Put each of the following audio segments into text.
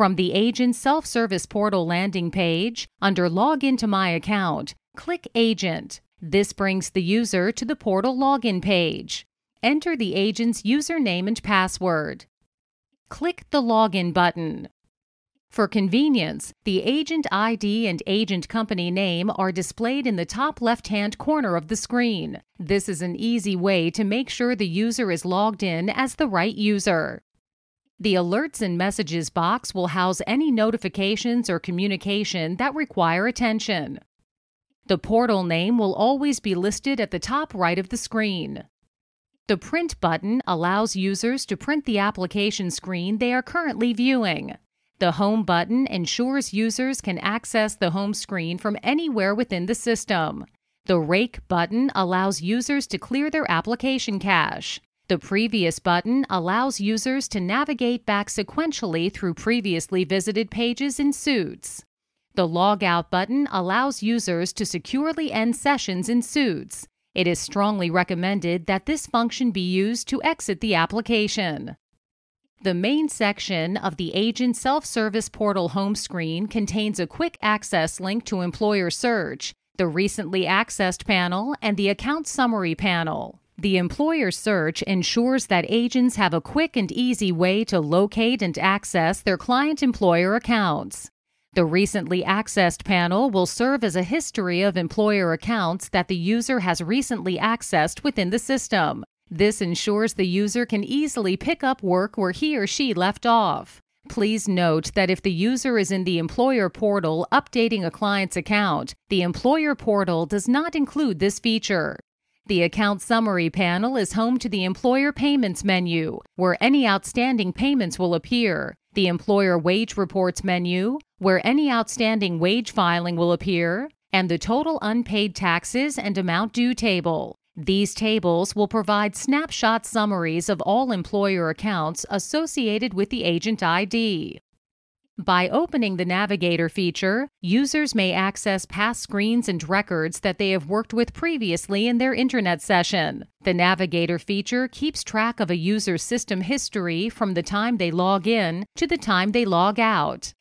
From the agent self service portal landing page, under Log into My Account, click Agent. This brings the user to the portal login page. Enter the agent's username and password. Click the Login button. For convenience, the agent ID and agent company name are displayed in the top left hand corner of the screen. This is an easy way to make sure the user is logged in as the right user. The Alerts and Messages box will house any notifications or communication that require attention. The portal name will always be listed at the top right of the screen. The Print button allows users to print the application screen they are currently viewing. The Home button ensures users can access the home screen from anywhere within the system. The Rake button allows users to clear their application cache. The Previous button allows users to navigate back sequentially through previously visited pages in Suits. The Logout button allows users to securely end sessions in Suits. It is strongly recommended that this function be used to exit the application. The main section of the Agent Self Service Portal home screen contains a quick access link to Employer Search, the Recently Accessed panel, and the Account Summary panel. The employer search ensures that agents have a quick and easy way to locate and access their client employer accounts. The recently accessed panel will serve as a history of employer accounts that the user has recently accessed within the system. This ensures the user can easily pick up work where he or she left off. Please note that if the user is in the employer portal updating a client's account, the employer portal does not include this feature. The account summary panel is home to the employer payments menu, where any outstanding payments will appear, the employer wage reports menu, where any outstanding wage filing will appear, and the total unpaid taxes and amount due table. These tables will provide snapshot summaries of all employer accounts associated with the agent ID. By opening the Navigator feature, users may access past screens and records that they have worked with previously in their internet session. The Navigator feature keeps track of a user's system history from the time they log in to the time they log out.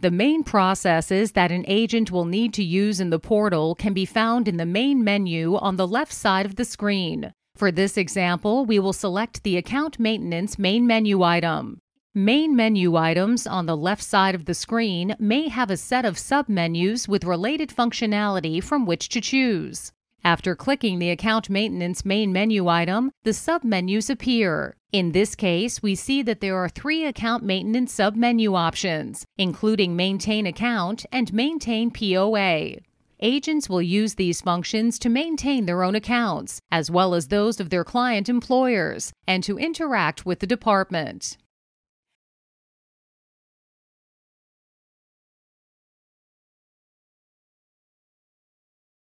The main processes that an agent will need to use in the portal can be found in the main menu on the left side of the screen. For this example, we will select the Account Maintenance main menu item. Main menu items on the left side of the screen may have a set of submenus with related functionality from which to choose. After clicking the Account Maintenance main menu item, the submenus appear. In this case, we see that there are three Account Maintenance submenu options, including Maintain Account and Maintain POA. Agents will use these functions to maintain their own accounts, as well as those of their client employers, and to interact with the department.